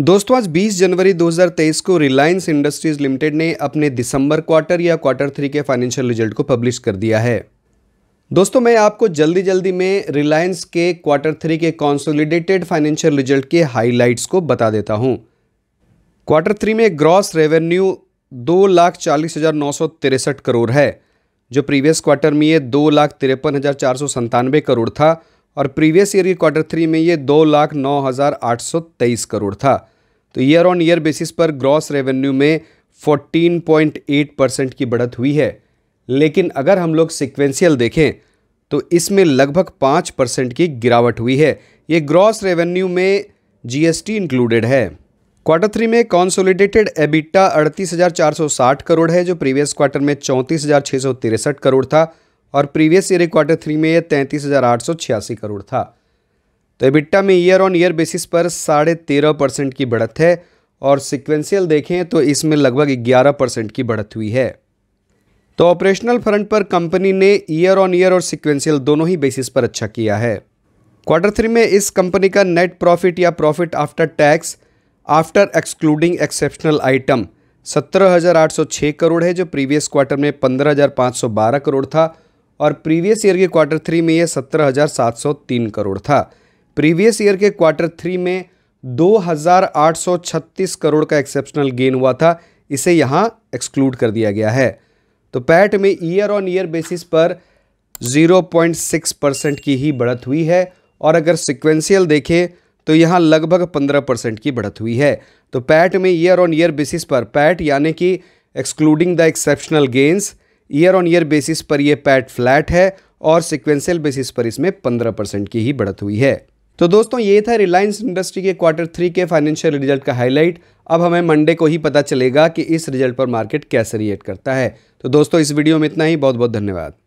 दोस्तों आज 20 जनवरी 2023 को रिलायंस इंडस्ट्रीज लिमिटेड ने अपने दिसंबर क्वार्टर या क्वार्टर थ्री के फाइनेंशियल रिजल्ट को पब्लिश कर दिया है दोस्तों मैं आपको जल्दी जल्दी में रिलायंस के क्वार्टर थ्री के कॉन्सोलिडेटेड फाइनेंशियल रिजल्ट के हाइलाइट्स को बता देता हूँ क्वार्टर थ्री में ग्रॉस रेवेन्यू दो लाख चालीस हज़ार नौ सौ तिरसठ करोड़ है जो प्रीवियस क्वार्टर में ये दो लाख तिरपन हज़ार चार सौ करोड़ था और प्रीवियस ईयर के क्वार्टर थ्री में ये दो लाख नौ हज़ार आठ सौ तेईस करोड़ था तो ईयर ऑन ईयर बेसिस पर ग्रॉस रेवेन्यू में फोर्टीन पॉइंट एट परसेंट की बढ़त हुई है लेकिन अगर हम लोग सिक्वेंशियल देखें तो इसमें लगभग पाँच परसेंट की गिरावट हुई है ये ग्रॉस रेवेन्यू में जीएसटी इंक्लूडेड है क्वार्टर थ्री में कॉन्सोलिडेटेड एबिटा साठ करोड़ है जो प्रीवियस क्वार्टर में चौंतीस करोड़ था और प्रीवियस ईयर क्वार्टर थ्री में यह तैंतीस हज़ार आठ सौ छियासी करोड़ था तो एबिट्टा में ईयर ऑन ईयर बेसिस पर साढ़े तेरह परसेंट की बढ़त है और सिक्वेंशियल देखें तो इसमें लगभग ग्यारह परसेंट की बढ़त हुई है तो ऑपरेशनल फ्रंट पर कंपनी ने ईयर ऑन ईयर और सिक्वेंशियल दोनों ही बेसिस पर अच्छा किया है क्वार्टर थ्री में इस कंपनी का नेट प्रॉफिट या profit after tax after excluding exceptional item सत्रह करोड़ है जो प्रीवियस क्वार्टर में पंद्रह करोड़ था और प्रीवियस ईयर के क्वार्टर थ्री में यह सत्रह हज़ार सात सौ तीन करोड़ था प्रीवियस ईयर के क्वार्टर थ्री में दो हज़ार आठ सौ छत्तीस करोड़ का एक्सेप्शनल गेन हुआ था इसे यहाँ एक्सक्लूड कर दिया गया है तो पैट में ईयर ऑन ईयर बेसिस पर 0.6 परसेंट की ही बढ़त हुई है और अगर सिक्वेंशियल देखें तो यहाँ लगभग 15 परसेंट की बढ़त हुई है तो पैट में ईयर ऑन ईयर बेसिस पर पैट यानी कि excluding the exceptional gains year on year basis पर यह पैट फ्लैट है और सिक्वेंशियल बेसिस पर इसमें पंद्रह परसेंट की ही बढ़त हुई है तो दोस्तों ये था रिलायंस इंडस्ट्री के क्वार्टर थ्री के फाइनेंशियल रिजल्ट का हाईलाइट अब हमें मंडे को ही पता चलेगा कि इस रिजल्ट पर मार्केट कैसे रिएक्ट करता है तो दोस्तों इस वीडियो में इतना ही बहुत बहुत धन्यवाद